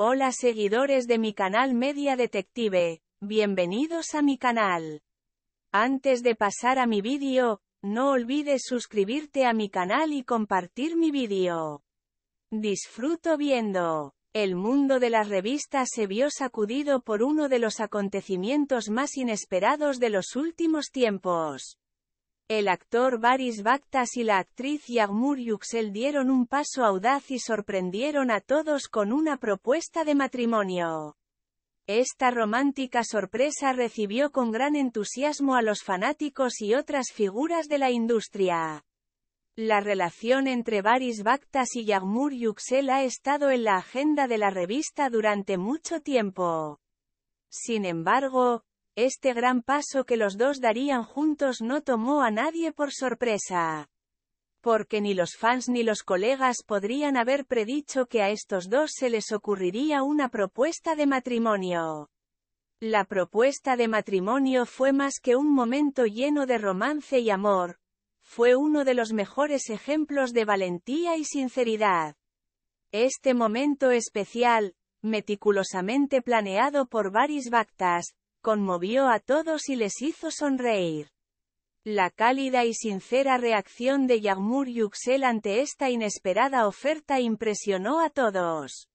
Hola seguidores de mi canal Media Detective, bienvenidos a mi canal. Antes de pasar a mi vídeo, no olvides suscribirte a mi canal y compartir mi vídeo. Disfruto viendo. El mundo de las revistas se vio sacudido por uno de los acontecimientos más inesperados de los últimos tiempos. El actor Baris Bactas y la actriz Yagmur Yuxel dieron un paso audaz y sorprendieron a todos con una propuesta de matrimonio. Esta romántica sorpresa recibió con gran entusiasmo a los fanáticos y otras figuras de la industria. La relación entre Baris Bactas y Yagmur Yuxel ha estado en la agenda de la revista durante mucho tiempo. Sin embargo, este gran paso que los dos darían juntos no tomó a nadie por sorpresa. Porque ni los fans ni los colegas podrían haber predicho que a estos dos se les ocurriría una propuesta de matrimonio. La propuesta de matrimonio fue más que un momento lleno de romance y amor, fue uno de los mejores ejemplos de valentía y sinceridad. Este momento especial, meticulosamente planeado por Baris Bactas, conmovió a todos y les hizo sonreír. La cálida y sincera reacción de Yagmur Yuxel ante esta inesperada oferta impresionó a todos.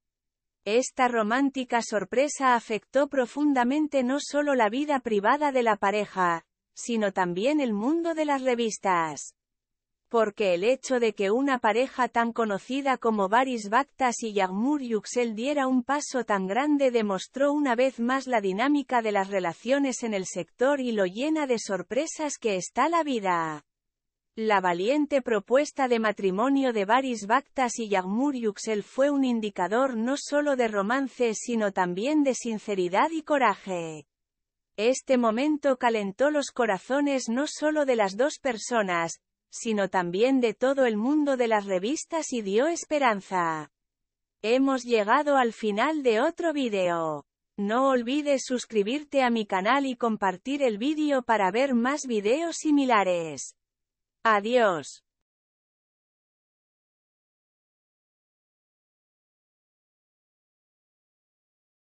Esta romántica sorpresa afectó profundamente no solo la vida privada de la pareja, sino también el mundo de las revistas porque el hecho de que una pareja tan conocida como Baris Bactas y Yagmur Yuxel diera un paso tan grande demostró una vez más la dinámica de las relaciones en el sector y lo llena de sorpresas que está la vida. La valiente propuesta de matrimonio de Baris Bactas y Yagmur Yuxel fue un indicador no solo de romance sino también de sinceridad y coraje. Este momento calentó los corazones no solo de las dos personas, sino también de todo el mundo de las revistas y dio esperanza. Hemos llegado al final de otro video. No olvides suscribirte a mi canal y compartir el vídeo para ver más videos similares. Adiós.